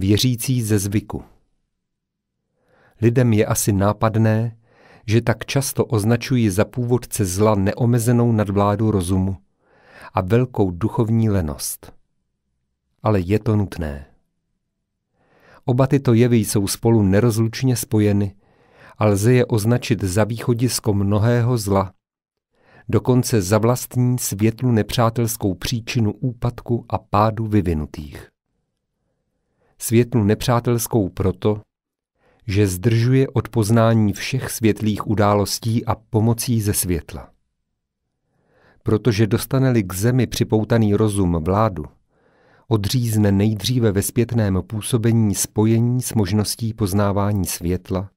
Věřící ze zvyku. Lidem je asi nápadné, že tak často označují za původce zla neomezenou nadvládu rozumu a velkou duchovní lenost. Ale je to nutné. Oba tyto jevy jsou spolu nerozlučně spojeny a lze je označit za východisko mnohého zla, dokonce za vlastní světlu nepřátelskou příčinu úpadku a pádu vyvinutých světlu nepřátelskou proto, že zdržuje od poznání všech světlých událostí a pomocí ze světla. Protože dostane-li k zemi připoutaný rozum vládu, odřízne nejdříve ve zpětném působení spojení s možností poznávání světla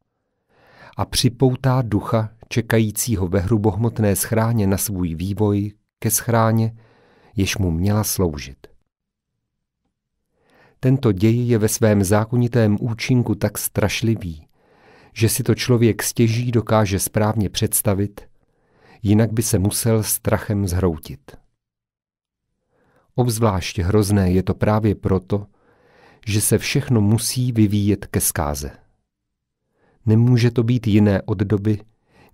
a připoutá ducha čekajícího ve hrubohmotné schráně na svůj vývoj ke schráně, jež mu měla sloužit. Tento děj je ve svém zákonitém účinku tak strašlivý, že si to člověk stěží dokáže správně představit, jinak by se musel strachem zhroutit. Obzvlášť hrozné je to právě proto, že se všechno musí vyvíjet ke skáze. Nemůže to být jiné od doby,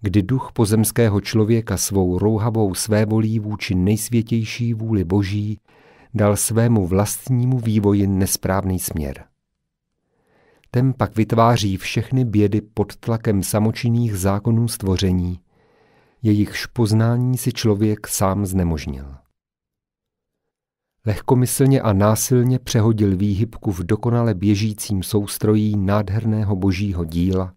kdy duch pozemského člověka svou rouhavou svévolí vůči nejsvětější vůli boží dal svému vlastnímu vývoji nesprávný směr. Ten pak vytváří všechny bědy pod tlakem samočinných zákonů stvoření, jejichž poznání si člověk sám znemožnil. Lehkomyslně a násilně přehodil výhybku v dokonale běžícím soustrojí nádherného božího díla,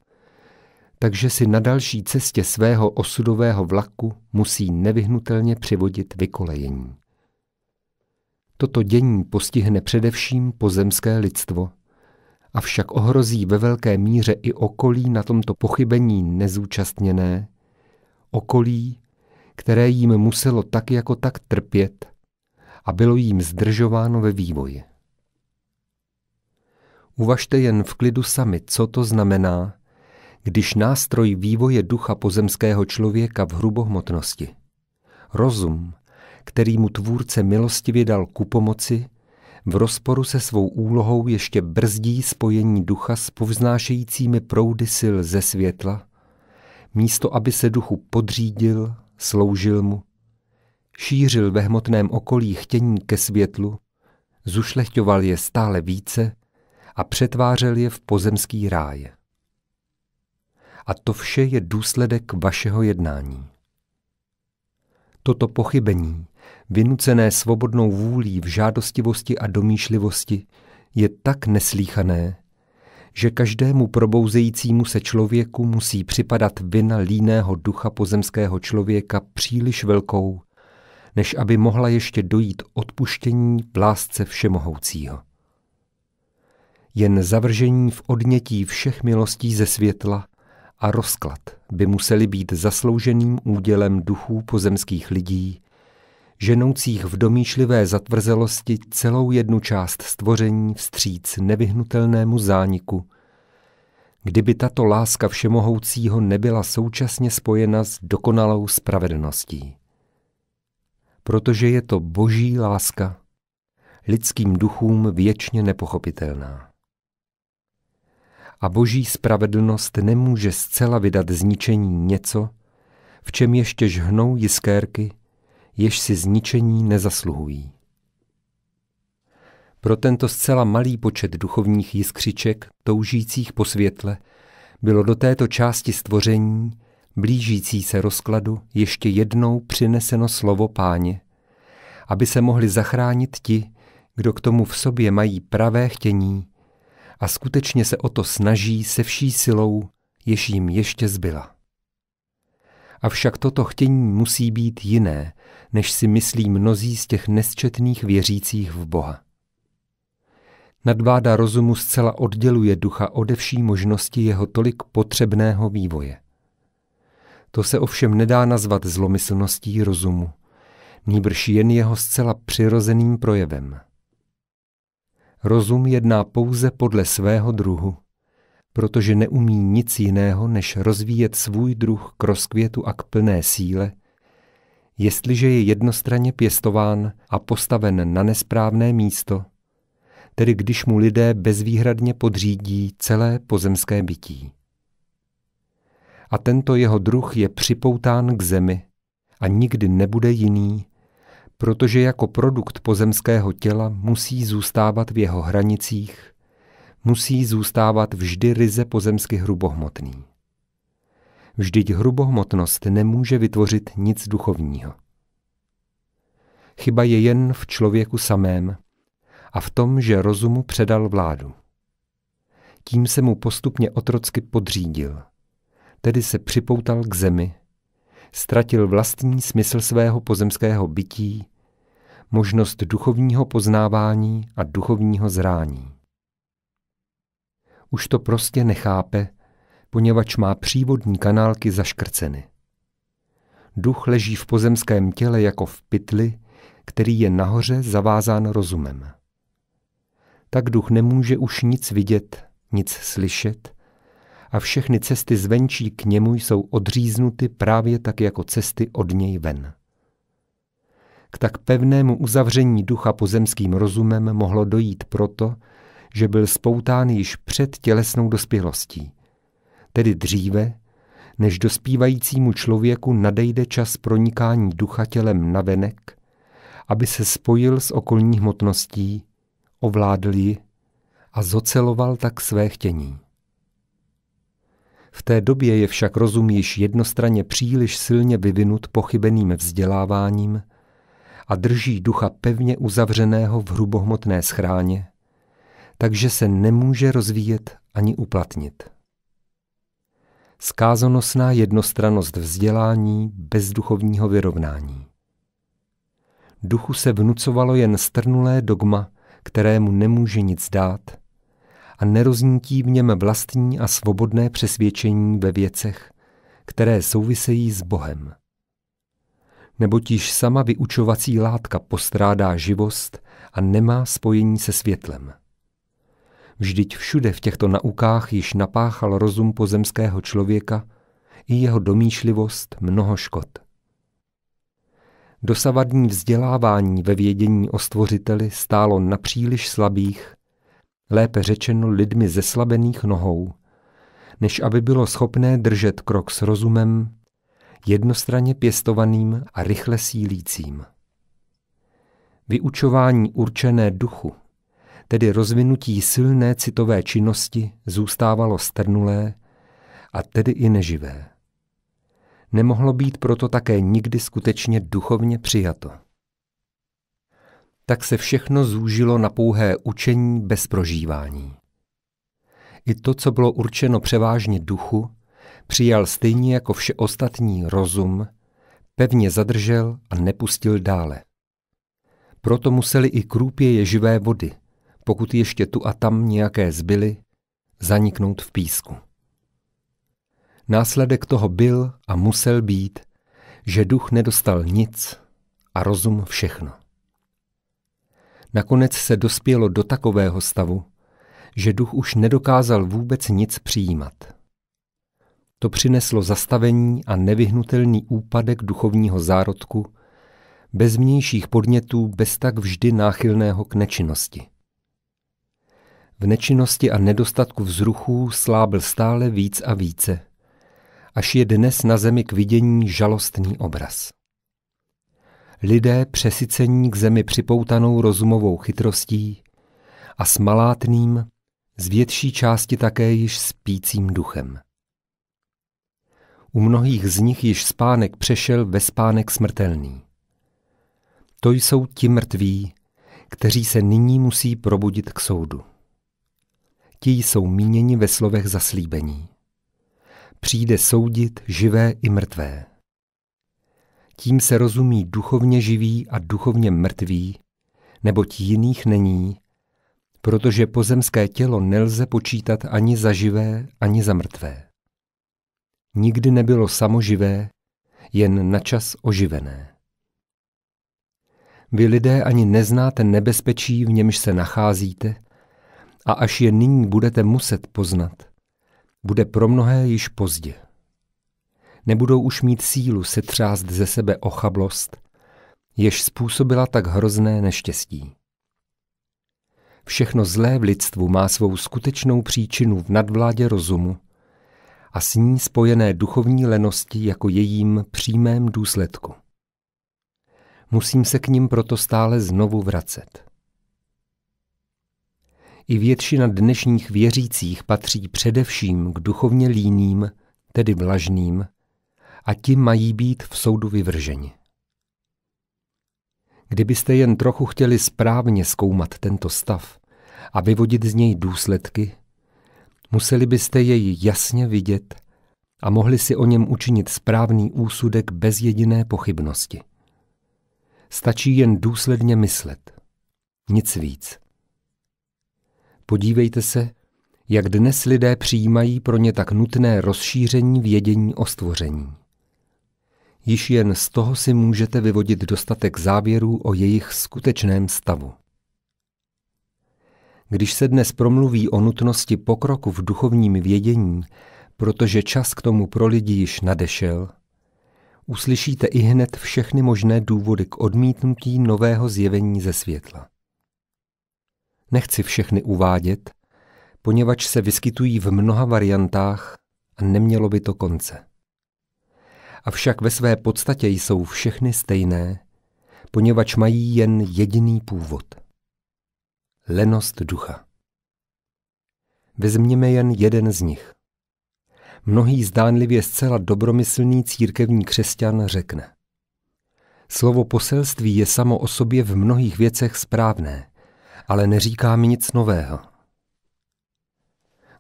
takže si na další cestě svého osudového vlaku musí nevyhnutelně přivodit vykolejení. Toto dění postihne především pozemské lidstvo, avšak ohrozí ve velké míře i okolí na tomto pochybení nezúčastněné, okolí, které jim muselo tak jako tak trpět a bylo jim zdržováno ve vývoji. Uvažte jen v klidu sami, co to znamená, když nástroj vývoje ducha pozemského člověka v hrubohmotnosti, rozum, který mu tvůrce milostivě dal ku pomoci, v rozporu se svou úlohou ještě brzdí spojení ducha s povznášejícími proudy sil ze světla, místo aby se duchu podřídil, sloužil mu, šířil ve hmotném okolí chtění ke světlu, zušlechťoval je stále více a přetvářel je v pozemský ráj. A to vše je důsledek vašeho jednání. Toto pochybení, vynucené svobodnou vůlí v žádostivosti a domýšlivosti, je tak neslíchané, že každému probouzejícímu se člověku musí připadat vina líného ducha pozemského člověka příliš velkou, než aby mohla ještě dojít odpuštění v lásce všemohoucího. Jen zavržení v odnětí všech milostí ze světla a rozklad by museli být zaslouženým údělem duchů pozemských lidí, ženoucích v domýšlivé zatvrzelosti celou jednu část stvoření vstříc nevyhnutelnému zániku. Kdyby tato láska všemohoucího nebyla současně spojena s dokonalou spravedlností. Protože je to boží láska, lidským duchům věčně nepochopitelná a boží spravedlnost nemůže zcela vydat zničení něco, v čem ještě žhnou jiskérky jež si zničení nezasluhují. Pro tento zcela malý počet duchovních jiskřiček, toužících po světle, bylo do této části stvoření, blížící se rozkladu, ještě jednou přineseno slovo páně, aby se mohli zachránit ti, kdo k tomu v sobě mají pravé chtění a skutečně se o to snaží se vší silou, jež jim ještě zbyla. Avšak toto chtění musí být jiné, než si myslí mnozí z těch nesčetných věřících v Boha. Nadváda rozumu zcela odděluje ducha ode vší možnosti jeho tolik potřebného vývoje. To se ovšem nedá nazvat zlomyslností rozumu, nýbrž jen jeho zcela přirozeným projevem. Rozum jedná pouze podle svého druhu – protože neumí nic jiného, než rozvíjet svůj druh k rozkvětu a k plné síle, jestliže je jednostranně pěstován a postaven na nesprávné místo, tedy když mu lidé bezvýhradně podřídí celé pozemské bytí. A tento jeho druh je připoután k zemi a nikdy nebude jiný, protože jako produkt pozemského těla musí zůstávat v jeho hranicích musí zůstávat vždy ryze pozemsky hrubohmotný. Vždyť hrubohmotnost nemůže vytvořit nic duchovního. Chyba je jen v člověku samém a v tom, že rozumu předal vládu. Tím se mu postupně otrocky podřídil, tedy se připoutal k zemi, ztratil vlastní smysl svého pozemského bytí, možnost duchovního poznávání a duchovního zrání už to prostě nechápe, poněvadž má přívodní kanálky zaškrceny. Duch leží v pozemském těle jako v pytli, který je nahoře zavázán rozumem. Tak duch nemůže už nic vidět, nic slyšet a všechny cesty zvenčí k němu jsou odříznuty právě tak jako cesty od něj ven. K tak pevnému uzavření ducha pozemským rozumem mohlo dojít proto, že byl spoután již před tělesnou dospělostí, tedy dříve, než dospívajícímu člověku nadejde čas pronikání ducha tělem na venek, aby se spojil s okolní hmotností, ovládl ji a zoceloval tak své chtění. V té době je však rozum již jednostranně příliš silně vyvinut pochybeným vzděláváním a drží ducha pevně uzavřeného v hrubohmotné schráně, takže se nemůže rozvíjet ani uplatnit. Skázonosná jednostranost vzdělání bez duchovního vyrovnání. Duchu se vnucovalo jen strnulé dogma, kterému nemůže nic dát a neroznítí v něm vlastní a svobodné přesvědčení ve věcech, které souvisejí s Bohem. Neboť již sama vyučovací látka postrádá živost a nemá spojení se světlem. Vždyť všude v těchto naukách již napáchal rozum pozemského člověka i jeho domýšlivost mnoho škod. Dosavadní vzdělávání ve vědění o stvořiteli stálo na příliš slabých, lépe řečeno lidmi zeslabených nohou, než aby bylo schopné držet krok s rozumem, jednostranně pěstovaným a rychle sílícím. Vyučování určené duchu – tedy rozvinutí silné citové činnosti, zůstávalo strnulé a tedy i neživé. Nemohlo být proto také nikdy skutečně duchovně přijato. Tak se všechno zúžilo na pouhé učení bez prožívání. I to, co bylo určeno převážně duchu, přijal stejně jako vše ostatní rozum, pevně zadržel a nepustil dále. Proto museli i krůpěje živé vody, pokud ještě tu a tam nějaké zbyly, zaniknout v písku. Následek toho byl a musel být, že duch nedostal nic a rozum všechno. Nakonec se dospělo do takového stavu, že duch už nedokázal vůbec nic přijímat. To přineslo zastavení a nevyhnutelný úpadek duchovního zárodku, bez vnějších podnětů, bez tak vždy náchylného k nečinnosti. V nečinnosti a nedostatku vzruchů slábl stále víc a více. Až je dnes na zemi k vidění žalostný obraz. Lidé přesycení k zemi připoutanou rozumovou chytrostí a s malátným, z větší části také již spícím duchem. U mnohých z nich již spánek přešel ve spánek smrtelný. To jsou ti mrtví, kteří se nyní musí probudit k soudu ti jsou míněni ve slovech zaslíbení. Přijde soudit živé i mrtvé. Tím se rozumí duchovně živý a duchovně mrtvý, neboť jiných není, protože pozemské tělo nelze počítat ani za živé, ani za mrtvé. Nikdy nebylo samoživé, jen načas oživené. Vy lidé ani neznáte nebezpečí, v němž se nacházíte, a až je nyní budete muset poznat, bude pro mnohé již pozdě. Nebudou už mít sílu setřást ze sebe ochablost, jež způsobila tak hrozné neštěstí. Všechno zlé v lidstvu má svou skutečnou příčinu v nadvládě rozumu a s ní spojené duchovní lenosti jako jejím přímém důsledku. Musím se k ním proto stále znovu vracet. I většina dnešních věřících patří především k duchovně líným, tedy vlažným, a ti mají být v soudu vyvrženi. Kdybyste jen trochu chtěli správně zkoumat tento stav a vyvodit z něj důsledky, museli byste jej jasně vidět a mohli si o něm učinit správný úsudek bez jediné pochybnosti. Stačí jen důsledně myslet. Nic víc. Podívejte se, jak dnes lidé přijímají pro ně tak nutné rozšíření vědění o stvoření. Již jen z toho si můžete vyvodit dostatek závěrů o jejich skutečném stavu. Když se dnes promluví o nutnosti pokroku v duchovním vědění, protože čas k tomu pro lidi již nadešel, uslyšíte i hned všechny možné důvody k odmítnutí nového zjevení ze světla. Nechci všechny uvádět, poněvadž se vyskytují v mnoha variantách a nemělo by to konce. Avšak ve své podstatě jsou všechny stejné, poněvadž mají jen jediný původ. Lenost ducha. Vezměme jen jeden z nich. Mnohý zdánlivě zcela dobromyslný církevní křesťan řekne. Slovo poselství je samo o sobě v mnohých věcech správné, ale neříká mi nic nového.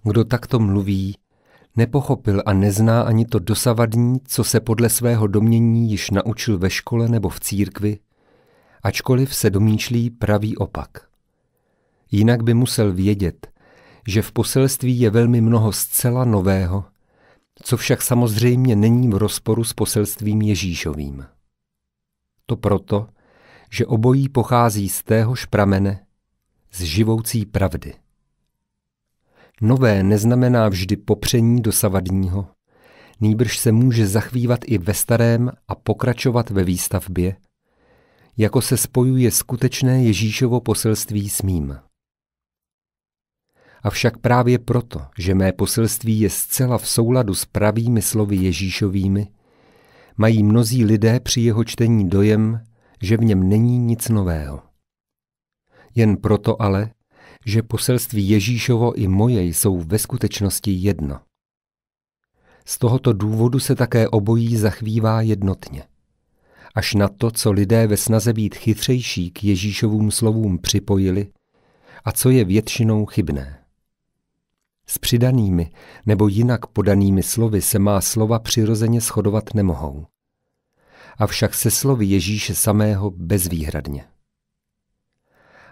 Kdo takto mluví, nepochopil a nezná ani to dosavadní, co se podle svého domění již naučil ve škole nebo v církvi, ačkoliv se domýšlí pravý opak. Jinak by musel vědět, že v poselství je velmi mnoho zcela nového, co však samozřejmě není v rozporu s poselstvím Ježíšovým. To proto, že obojí pochází z téhož pramene z živoucí pravdy. Nové neznamená vždy popření dosavadního, nýbrž se může zachvívat i ve starém a pokračovat ve výstavbě, jako se spojuje skutečné Ježíšovo poselství s mým. Avšak právě proto, že mé poselství je zcela v souladu s pravými slovy Ježíšovými, mají mnozí lidé při jeho čtení dojem, že v něm není nic nového. Jen proto ale, že poselství Ježíšovo i moje jsou ve skutečnosti jedno. Z tohoto důvodu se také obojí zachvívá jednotně. Až na to, co lidé ve snaze být chytřejší k Ježíšovým slovům připojili a co je většinou chybné. S přidanými nebo jinak podanými slovy se má slova přirozeně shodovat nemohou. Avšak se slovy Ježíše samého bezvýhradně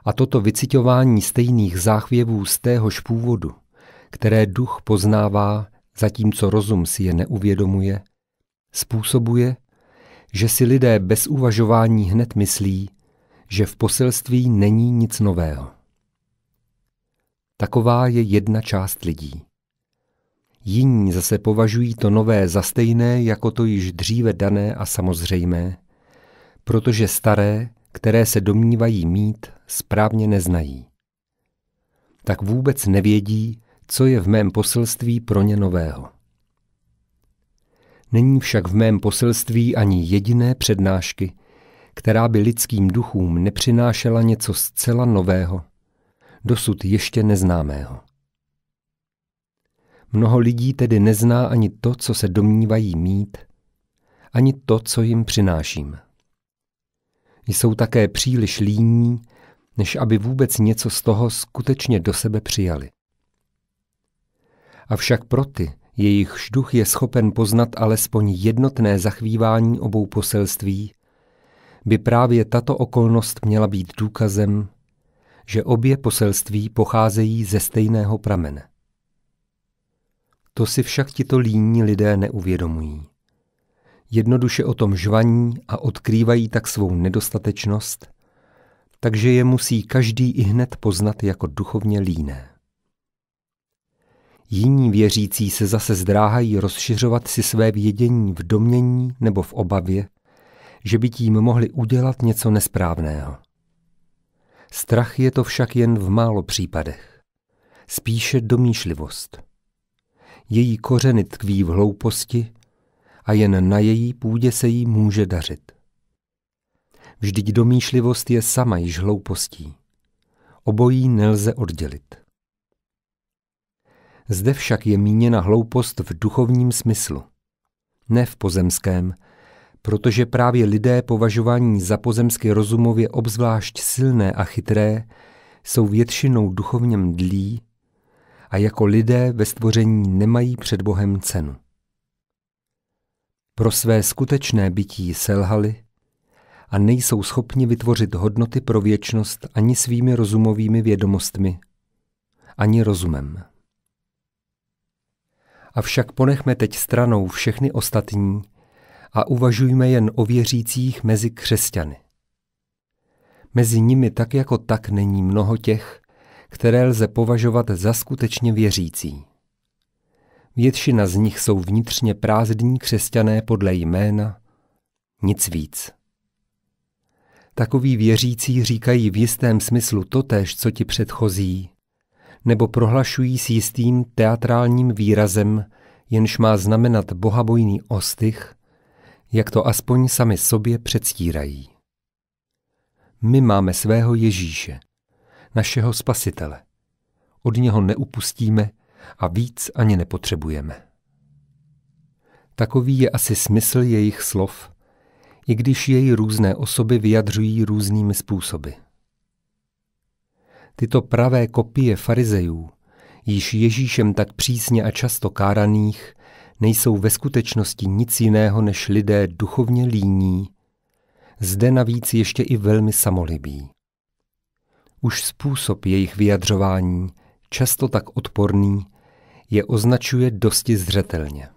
a toto vycitování stejných záchvěvů z téhož původu, které duch poznává, zatímco rozum si je neuvědomuje, způsobuje, že si lidé bez uvažování hned myslí, že v poselství není nic nového. Taková je jedna část lidí. Jiní zase považují to nové za stejné jako to již dříve dané a samozřejmé, protože staré které se domnívají mít, správně neznají. Tak vůbec nevědí, co je v mém poselství pro ně nového. Není však v mém poselství ani jediné přednášky, která by lidským duchům nepřinášela něco zcela nového, dosud ještě neznámého. Mnoho lidí tedy nezná ani to, co se domnívají mít, ani to, co jim přináším. Jsou také příliš líní, než aby vůbec něco z toho skutečně do sebe přijali. Avšak pro ty, jejichž duch je schopen poznat alespoň jednotné zachvívání obou poselství, by právě tato okolnost měla být důkazem, že obě poselství pocházejí ze stejného pramene. To si však tito líní lidé neuvědomují jednoduše o tom žvaní a odkrývají tak svou nedostatečnost, takže je musí každý i hned poznat jako duchovně líné. Jiní věřící se zase zdráhají rozšiřovat si své vědění v domění nebo v obavě, že by tím mohli udělat něco nesprávného. Strach je to však jen v málo případech. Spíše domýšlivost. Její kořeny tkví v hlouposti, a jen na její půdě se jí může dařit. Vždyť domýšlivost je sama již hloupostí. Obojí nelze oddělit. Zde však je míněna hloupost v duchovním smyslu, ne v pozemském, protože právě lidé považování za pozemsky rozumově obzvlášť silné a chytré jsou většinou duchovně mdlí a jako lidé ve stvoření nemají před Bohem cenu pro své skutečné bytí selhali a nejsou schopni vytvořit hodnoty pro věčnost ani svými rozumovými vědomostmi, ani rozumem. Avšak ponechme teď stranou všechny ostatní a uvažujme jen o věřících mezi křesťany. Mezi nimi tak jako tak není mnoho těch, které lze považovat za skutečně věřící. Většina z nich jsou vnitřně prázdní křesťané podle jména, nic víc. Takoví věřící říkají v jistém smyslu totéž, co ti předchozí, nebo prohlašují s jistým teatrálním výrazem, jenž má znamenat bohabojný ostych, jak to aspoň sami sobě předstírají. My máme svého Ježíše, našeho Spasitele. Od něho neupustíme a víc ani nepotřebujeme. Takový je asi smysl jejich slov, i když jej různé osoby vyjadřují různými způsoby. Tyto pravé kopie farizejů, již Ježíšem tak přísně a často káraných, nejsou ve skutečnosti nic jiného než lidé duchovně líní, zde navíc ještě i velmi samolibí. Už způsob jejich vyjadřování, často tak odporný, je označuje dosti zřetelně.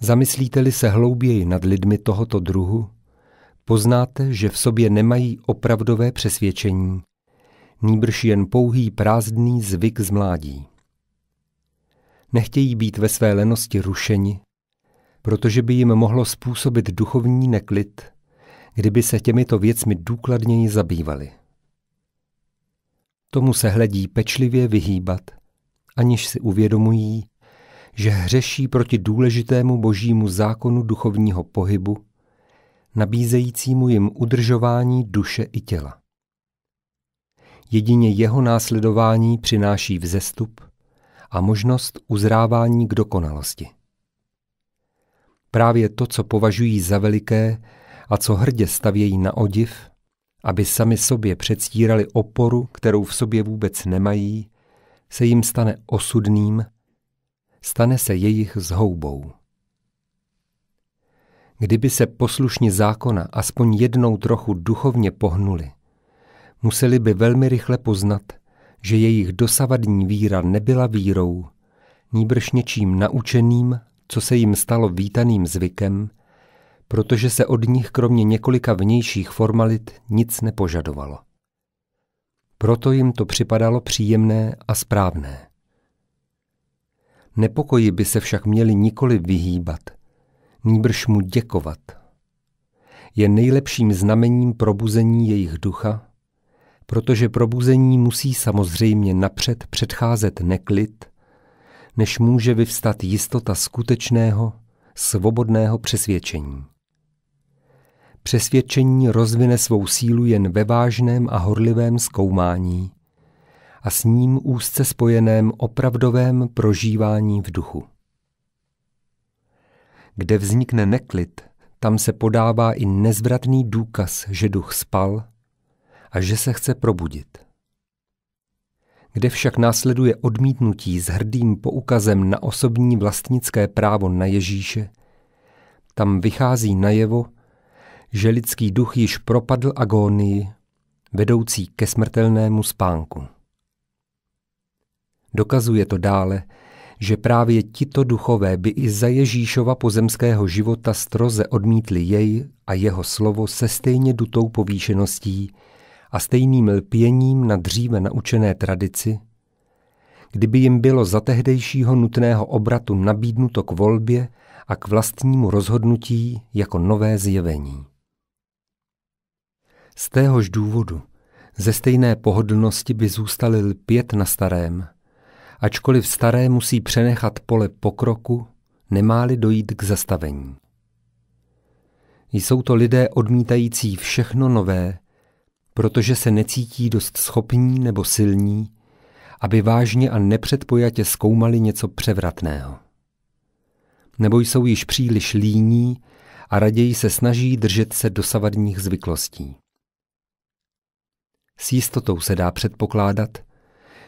Zamyslíte-li se hlouběji nad lidmi tohoto druhu, poznáte, že v sobě nemají opravdové přesvědčení, nýbrž jen pouhý prázdný zvyk z mládí. Nechtějí být ve své lenosti rušeni, protože by jim mohlo způsobit duchovní neklid, kdyby se těmito věcmi důkladněji zabývali. Tomu se hledí pečlivě vyhýbat aniž si uvědomují, že hřeší proti důležitému božímu zákonu duchovního pohybu, nabízejícímu jim udržování duše i těla. Jedině jeho následování přináší vzestup a možnost uzrávání k dokonalosti. Právě to, co považují za veliké a co hrdě stavějí na odiv, aby sami sobě předstírali oporu, kterou v sobě vůbec nemají, se jim stane osudným, stane se jejich zhoubou. Kdyby se poslušní zákona aspoň jednou trochu duchovně pohnuli, museli by velmi rychle poznat, že jejich dosavadní víra nebyla vírou, níbrž něčím naučeným, co se jim stalo vítaným zvykem, protože se od nich kromě několika vnějších formalit nic nepožadovalo. Proto jim to připadalo příjemné a správné. Nepokoji by se však měli nikoli vyhýbat, nýbrž mu děkovat. Je nejlepším znamením probuzení jejich ducha, protože probuzení musí samozřejmě napřed předcházet neklid, než může vyvstat jistota skutečného, svobodného přesvědčení. Přesvědčení rozvine svou sílu jen ve vážném a horlivém zkoumání a s ním úzce spojeném opravdovém prožívání v duchu. Kde vznikne neklid, tam se podává i nezvratný důkaz, že duch spal a že se chce probudit. Kde však následuje odmítnutí s hrdým poukazem na osobní vlastnické právo na Ježíše, tam vychází najevo, že lidský duch již propadl agónii, vedoucí ke smrtelnému spánku. Dokazuje to dále, že právě tito duchové by i za Ježíšova pozemského života stroze odmítli jej a jeho slovo se stejně dutou povýšeností a stejným lpěním na dříve naučené tradici, kdyby jim bylo za tehdejšího nutného obratu nabídnuto k volbě a k vlastnímu rozhodnutí jako nové zjevení. Z téhož důvodu ze stejné pohodlnosti by zůstali pět na starém. Ačkoliv staré musí přenechat pole pokroku, nemáli dojít k zastavení. Jsou to lidé odmítající všechno nové, protože se necítí dost schopní nebo silní, aby vážně a nepředpojatě zkoumali něco převratného. Nebo jsou již příliš líní a raději se snaží držet se dosavadních zvyklostí. S jistotou se dá předpokládat,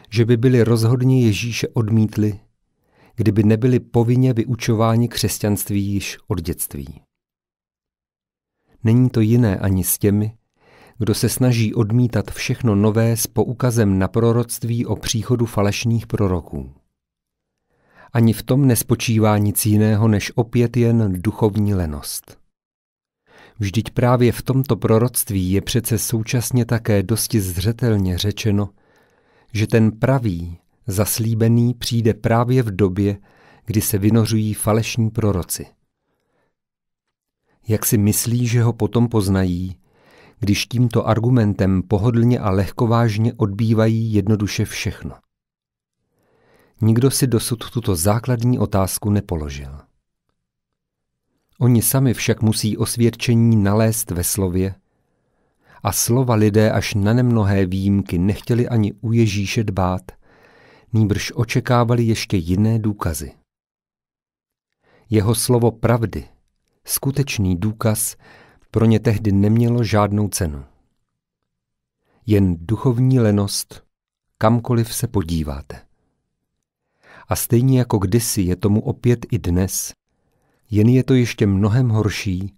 že by byli rozhodně Ježíše odmítli, kdyby nebyli povinně vyučováni křesťanství již od dětství. Není to jiné ani s těmi, kdo se snaží odmítat všechno nové s poukazem na proroctví o příchodu falešných proroků. Ani v tom nespočívá nic jiného než opět jen duchovní lenost. Vždyť právě v tomto proroctví je přece současně také dosti zřetelně řečeno, že ten pravý, zaslíbený přijde právě v době, kdy se vynořují falešní proroci. Jak si myslí, že ho potom poznají, když tímto argumentem pohodlně a lehkovážně odbývají jednoduše všechno? Nikdo si dosud tuto základní otázku nepoložil. Oni sami však musí osvědčení nalézt ve slově. A slova lidé až na nemnohé výjimky nechtěli ani u Ježíše dbát, nýbrž očekávali ještě jiné důkazy. Jeho slovo pravdy, skutečný důkaz, pro ně tehdy nemělo žádnou cenu. Jen duchovní lenost, kamkoliv se podíváte. A stejně jako kdysi je tomu opět i dnes – jen je to ještě mnohem horší,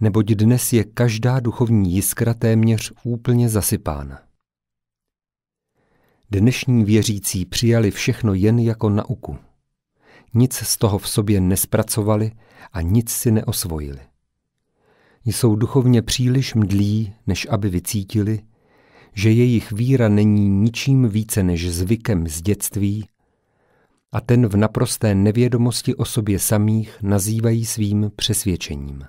neboť dnes je každá duchovní jiskra téměř úplně zasypána. Dnešní věřící přijali všechno jen jako nauku. Nic z toho v sobě nespracovali a nic si neosvojili. Jsou duchovně příliš mdlí, než aby vycítili, že jejich víra není ničím více než zvykem z dětství a ten v naprosté nevědomosti o sobě samých nazývají svým přesvědčením.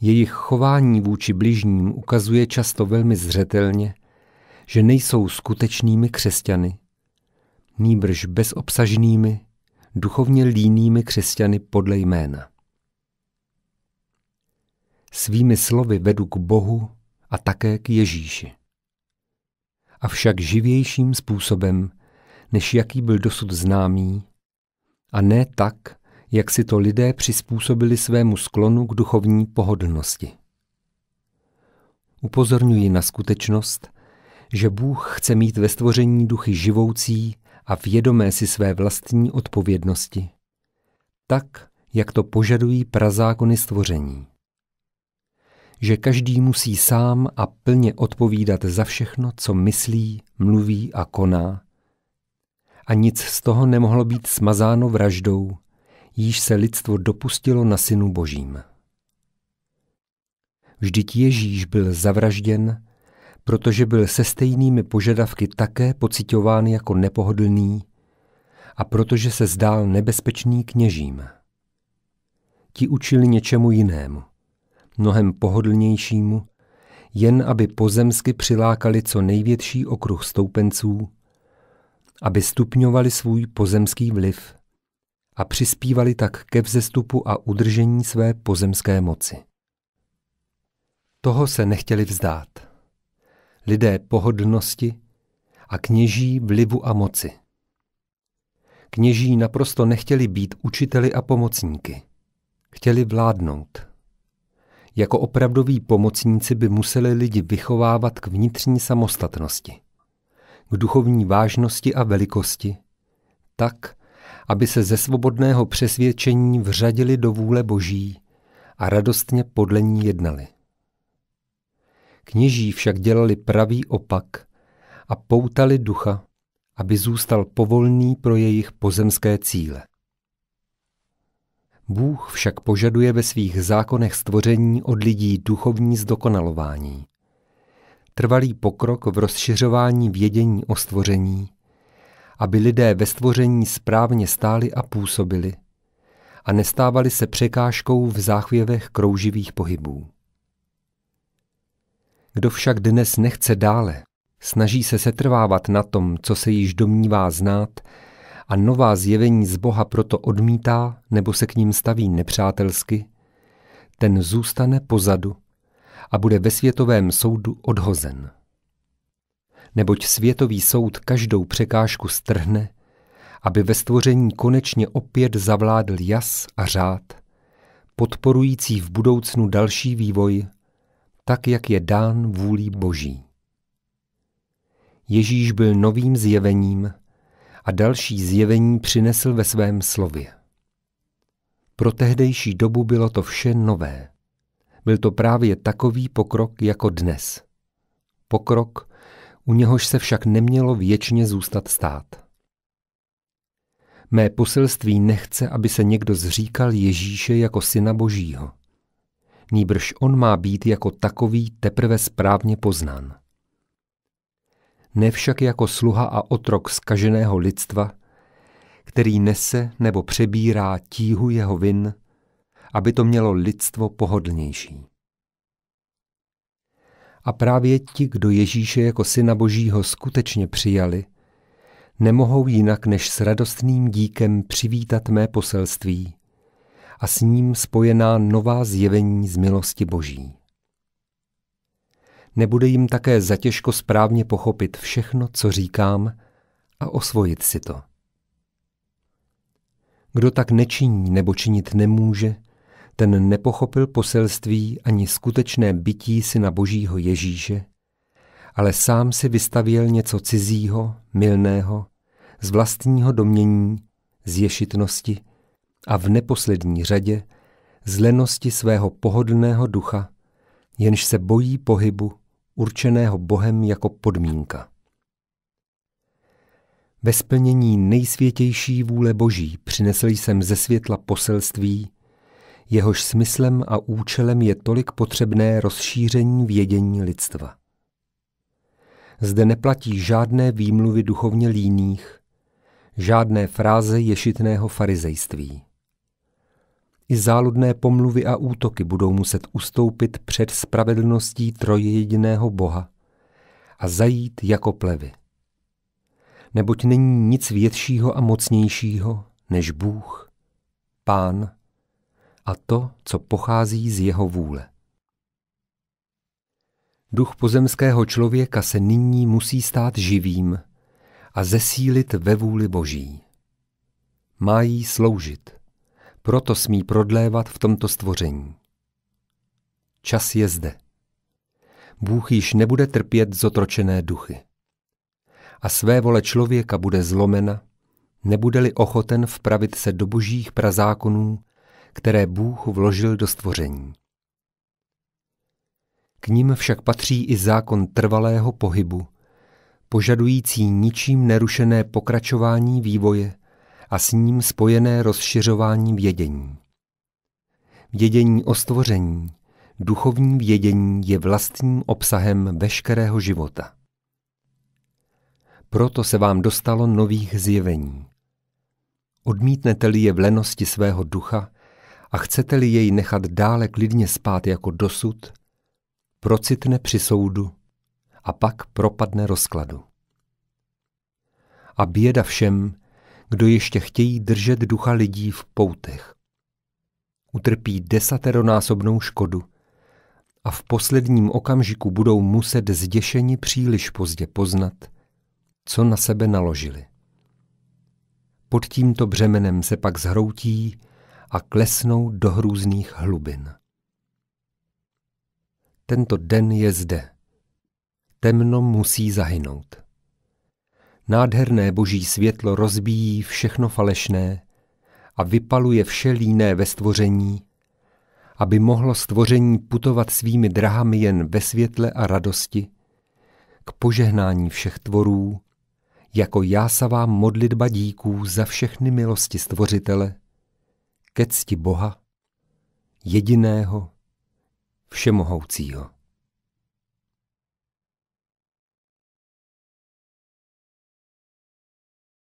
Jejich chování vůči bližním ukazuje často velmi zřetelně, že nejsou skutečnými křesťany, nýbrž bezobsažnými, duchovně línými křesťany podle jména. Svými slovy vedu k Bohu a také k Ježíši. Avšak živějším způsobem než jaký byl dosud známý, a ne tak, jak si to lidé přizpůsobili svému sklonu k duchovní pohodlnosti. Upozorňuji na skutečnost, že Bůh chce mít ve stvoření duchy živoucí a vědomé si své vlastní odpovědnosti, tak, jak to požadují prazákony stvoření. Že každý musí sám a plně odpovídat za všechno, co myslí, mluví a koná, a nic z toho nemohlo být smazáno vraždou, již se lidstvo dopustilo na synu božím. Vždyť Ježíš byl zavražděn, protože byl se stejnými požadavky také pocitován jako nepohodlný a protože se zdál nebezpečný kněžím. Ti učili něčemu jinému, mnohem pohodlnějšímu, jen aby pozemsky přilákali co největší okruh stoupenců aby stupňovali svůj pozemský vliv a přispívali tak ke vzestupu a udržení své pozemské moci. Toho se nechtěli vzdát. Lidé pohodlnosti a kněží vlivu a moci. Kněží naprosto nechtěli být učiteli a pomocníky. Chtěli vládnout. Jako opravdoví pomocníci by museli lidi vychovávat k vnitřní samostatnosti v duchovní vážnosti a velikosti, tak, aby se ze svobodného přesvědčení vřadili do vůle Boží a radostně podle ní jednali. Kněží však dělali pravý opak a poutali ducha, aby zůstal povolný pro jejich pozemské cíle. Bůh však požaduje ve svých zákonech stvoření od lidí duchovní zdokonalování trvalý pokrok v rozšiřování vědění o stvoření, aby lidé ve stvoření správně stáli a působili a nestávali se překážkou v záchvěvech krouživých pohybů. Kdo však dnes nechce dále, snaží se setrvávat na tom, co se již domnívá znát, a nová zjevení z Boha proto odmítá nebo se k ním staví nepřátelsky, ten zůstane pozadu a bude ve světovém soudu odhozen. Neboť světový soud každou překážku strhne, aby ve stvoření konečně opět zavládl jas a řád, podporující v budoucnu další vývoj, tak jak je dán vůlí Boží. Ježíš byl novým zjevením a další zjevení přinesl ve svém slově. Pro tehdejší dobu bylo to vše nové. Byl to právě takový pokrok jako dnes. Pokrok, u něhož se však nemělo věčně zůstat stát. Mé poselství nechce, aby se někdo zříkal Ježíše jako syna Božího. Nýbrž on má být jako takový teprve správně poznán. Ne však jako sluha a otrok zkaženého lidstva, který nese nebo přebírá tíhu jeho vin aby to mělo lidstvo pohodlnější. A právě ti, kdo Ježíše jako Syna Božího skutečně přijali, nemohou jinak než s radostným díkem přivítat mé poselství a s ním spojená nová zjevení z milosti Boží. Nebude jim také zatěžko správně pochopit všechno, co říkám, a osvojit si to. Kdo tak nečiní nebo činit nemůže, ten nepochopil poselství ani skutečné bytí syna božího Ježíše, ale sám si vystavil něco cizího, milného, z vlastního domění, z ješitnosti a v neposlední řadě z lenosti svého pohodlného ducha, jenž se bojí pohybu, určeného Bohem jako podmínka. Ve splnění nejsvětější vůle Boží přinesl jsem ze světla poselství, jehož smyslem a účelem je tolik potřebné rozšíření vědění lidstva. Zde neplatí žádné výmluvy duchovně líných, žádné fráze ješitného farizejství. I záludné pomluvy a útoky budou muset ustoupit před spravedlností trojjediného Boha a zajít jako plevy. Neboť není nic většího a mocnějšího než Bůh, Pán a to, co pochází z jeho vůle. Duch pozemského člověka se nyní musí stát živým a zesílit ve vůli Boží. Má jí sloužit, proto smí prodlévat v tomto stvoření. Čas je zde. Bůh již nebude trpět zotročené duchy. A své vole člověka bude zlomena, nebude-li ochoten vpravit se do božích prazákonů které Bůh vložil do stvoření. K ním však patří i zákon trvalého pohybu, požadující ničím nerušené pokračování vývoje a s ním spojené rozšiřování vědění. Vědění o stvoření, duchovní vědění je vlastním obsahem veškerého života. Proto se vám dostalo nových zjevení. Odmítnete-li je v lenosti svého ducha, a chcete-li jej nechat dále klidně spát jako dosud, procitne při soudu a pak propadne rozkladu. A běda všem, kdo ještě chtějí držet ducha lidí v poutech. Utrpí desateronásobnou škodu a v posledním okamžiku budou muset zděšeni příliš pozdě poznat, co na sebe naložili. Pod tímto břemenem se pak zhroutí a klesnou do hrůzných hlubin. Tento den je zde. Temno musí zahynout. Nádherné boží světlo rozbíjí všechno falešné a vypaluje vše líné ve stvoření, aby mohlo stvoření putovat svými drahami jen ve světle a radosti, k požehnání všech tvorů, jako jásavá modlitba díků za všechny milosti stvořitele, ke cti Boha, jediného, všemohoucího.